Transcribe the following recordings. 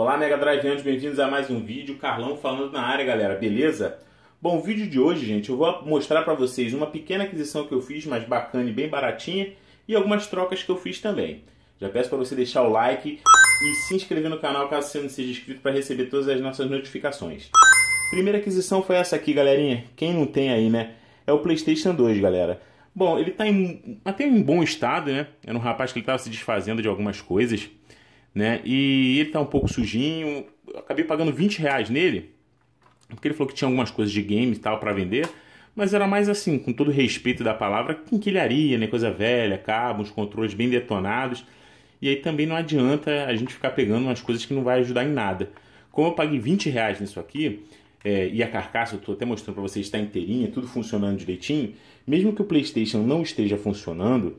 Olá Mega Driveantes, bem-vindos a mais um vídeo, Carlão falando na área galera, beleza? Bom, o vídeo de hoje gente, eu vou mostrar para vocês uma pequena aquisição que eu fiz, mas bacana e bem baratinha e algumas trocas que eu fiz também. Já peço para você deixar o like e se inscrever no canal caso você não seja inscrito para receber todas as nossas notificações. Primeira aquisição foi essa aqui galerinha, quem não tem aí né, é o Playstation 2 galera. Bom, ele está em, até em bom estado né, era um rapaz que estava se desfazendo de algumas coisas né? E ele tá um pouco sujinho. Eu acabei pagando 20 reais nele, porque ele falou que tinha algumas coisas de game e tal para vender. Mas era mais assim, com todo respeito da palavra, quinquilharia, né? Coisa velha, cabos, controles bem detonados. E aí também não adianta a gente ficar pegando umas coisas que não vai ajudar em nada. Como eu paguei 20 reais nisso aqui, é, e a carcaça, eu estou até mostrando para vocês, está inteirinha, tudo funcionando direitinho. Mesmo que o PlayStation não esteja funcionando,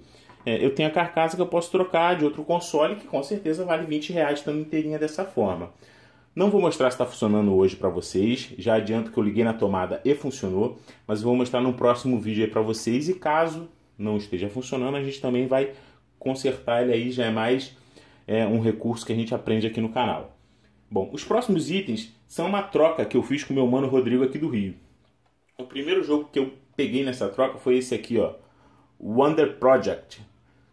é, eu tenho a carcaça que eu posso trocar de outro console, que com certeza vale 20 reais estando inteirinha dessa forma. Não vou mostrar se está funcionando hoje para vocês, já adianto que eu liguei na tomada e funcionou, mas vou mostrar no próximo vídeo aí para vocês e caso não esteja funcionando, a gente também vai consertar ele aí, já é mais é, um recurso que a gente aprende aqui no canal. Bom, os próximos itens são uma troca que eu fiz com meu mano Rodrigo aqui do Rio. O primeiro jogo que eu peguei nessa troca foi esse aqui, ó, Wonder Project,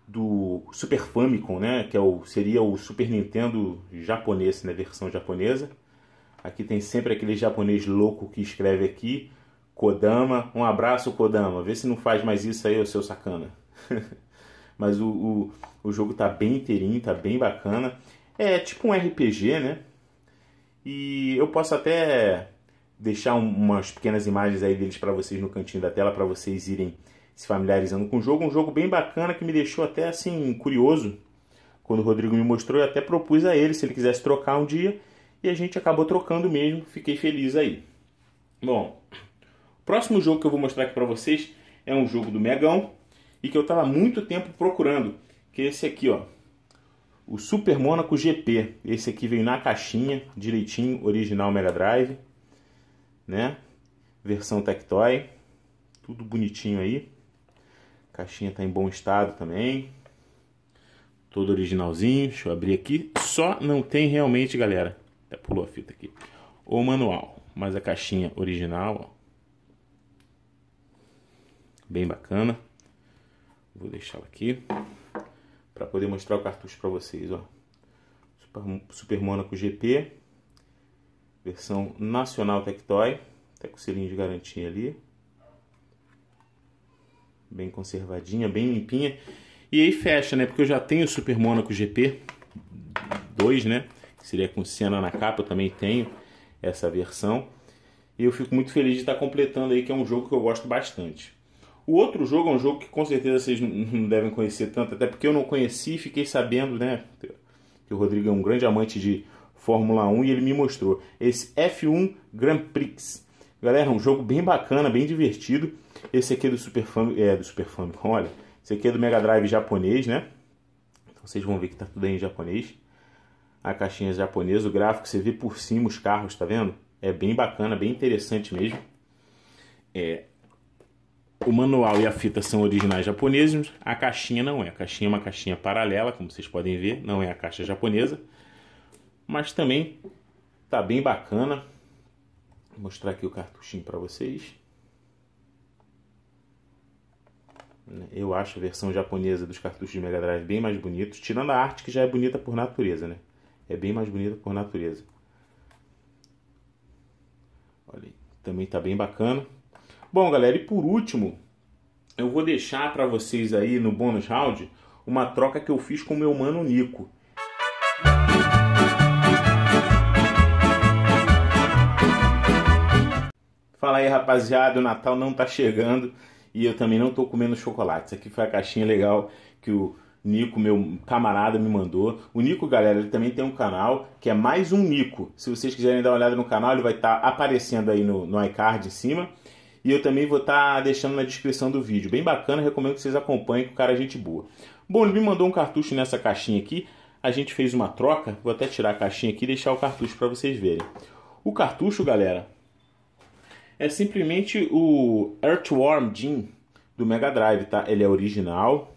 do Super Famicom, né, que é o, seria o Super Nintendo japonês, né, versão japonesa. Aqui tem sempre aquele japonês louco que escreve aqui, Kodama. Um abraço, Kodama. Vê se não faz mais isso aí, seu sacana. Mas o, o, o, jogo tá bem inteirinho, tá bem bacana. É tipo um RPG, né? E eu posso até deixar umas pequenas imagens aí deles para vocês no cantinho da tela, para vocês irem se familiarizando com o jogo. Um jogo bem bacana que me deixou até assim curioso quando o Rodrigo me mostrou. Eu até propus a ele se ele quisesse trocar um dia e a gente acabou trocando mesmo. Fiquei feliz aí. Bom, o próximo jogo que eu vou mostrar aqui para vocês é um jogo do Megão e que eu estava muito tempo procurando, que é esse aqui, ó. O Super Monaco GP. Esse aqui veio na caixinha, direitinho, original Mega Drive, né? Versão Tectoy, tudo bonitinho aí. A caixinha está em bom estado também. Todo originalzinho. Deixa eu abrir aqui. Só não tem realmente, galera. Até pulou a fita aqui. O manual. Mas a caixinha original, ó. Bem bacana. Vou deixar aqui. Para poder mostrar o cartucho para vocês, ó. Super, Super Monaco GP. Versão nacional Tectoy. Até com o selinho de garantia ali bem conservadinha, bem limpinha. E aí fecha, né? Porque eu já tenho o Super Monaco GP 2, né? Que seria com Senna na capa, eu também tenho essa versão. E eu fico muito feliz de estar completando aí, que é um jogo que eu gosto bastante. O outro jogo é um jogo que com certeza vocês não devem conhecer tanto, até porque eu não conheci e fiquei sabendo, né? Que o Rodrigo é um grande amante de Fórmula 1 e ele me mostrou esse F1 Grand Prix Galera, é um jogo bem bacana, bem divertido. Esse aqui é do Super Famicom, é, do Super Famicom, olha. Esse aqui é do Mega Drive japonês, né? Então vocês vão ver que tá tudo aí em japonês. A caixinha é japonesa, o gráfico, você vê por cima os carros, tá vendo? É bem bacana, bem interessante mesmo. É, o manual e a fita são originais japoneses, a caixinha não é. A caixinha é uma caixinha paralela, como vocês podem ver, não é a caixa japonesa. Mas também tá bem bacana. Vou mostrar aqui o cartuchinho para vocês. Eu acho a versão japonesa dos cartuchos de Mega Drive bem mais bonitos, tirando a arte que já é bonita por natureza, né? É bem mais bonita por natureza. Olha aí, também tá bem bacana. Bom, galera, e por último, eu vou deixar para vocês aí no bônus round uma troca que eu fiz com o meu mano Nico. Fala aí, rapaziada, o Natal não tá chegando e eu também não tô comendo chocolate. Isso aqui foi a caixinha legal que o Nico, meu camarada, me mandou. O Nico, galera, ele também tem um canal que é mais um Nico. Se vocês quiserem dar uma olhada no canal, ele vai estar tá aparecendo aí no, no iCard em cima. E eu também vou estar tá deixando na descrição do vídeo. Bem bacana, recomendo que vocês acompanhem, que o cara é gente boa. Bom, ele me mandou um cartucho nessa caixinha aqui. A gente fez uma troca. Vou até tirar a caixinha aqui e deixar o cartucho para vocês verem. O cartucho, galera, é simplesmente o Earthworm Jim do Mega Drive, tá? Ele é original,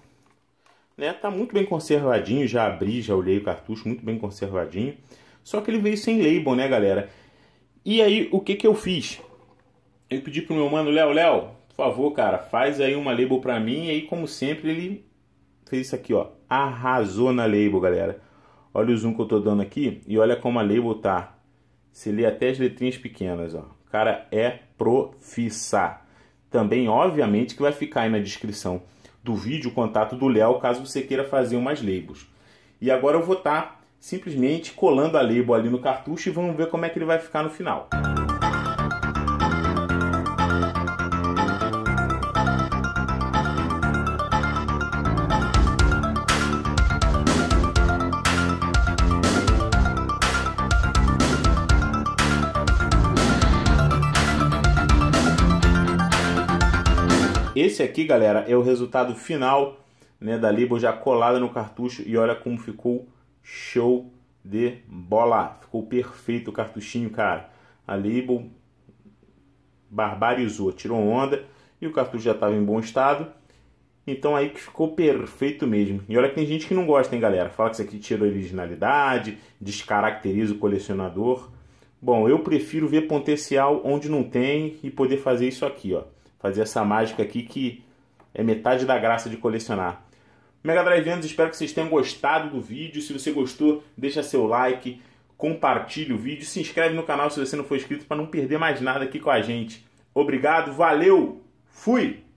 né? Tá muito bem conservadinho, já abri, já olhei o cartucho, muito bem conservadinho. Só que ele veio sem label, né, galera? E aí, o que que eu fiz? Eu pedi pro meu mano Léo, Léo, por favor, cara, faz aí uma label pra mim. E aí, como sempre, ele fez isso aqui, ó. Arrasou na label, galera. Olha o zoom que eu tô dando aqui e olha como a label tá. Se lê até as letrinhas pequenas, ó. O cara é profissa. Também, obviamente, que vai ficar aí na descrição do vídeo o contato do Léo, caso você queira fazer umas labels. E agora eu vou estar tá simplesmente colando a label ali no cartucho e vamos ver como é que ele vai ficar no final. Música Esse aqui, galera, é o resultado final né, da Libo já colada no cartucho. E olha como ficou show de bola. Ficou perfeito o cartuchinho, cara. A Libo barbarizou, tirou onda. E o cartucho já estava em bom estado. Então aí que ficou perfeito mesmo. E olha que tem gente que não gosta, hein, galera. Fala que isso aqui tira originalidade, descaracteriza o colecionador. Bom, eu prefiro ver potencial onde não tem e poder fazer isso aqui, ó fazer essa mágica aqui que é metade da graça de colecionar. Mega Drive Driveanos, espero que vocês tenham gostado do vídeo. Se você gostou, deixa seu like, compartilhe o vídeo, se inscreve no canal se você não for inscrito para não perder mais nada aqui com a gente. Obrigado, valeu, fui!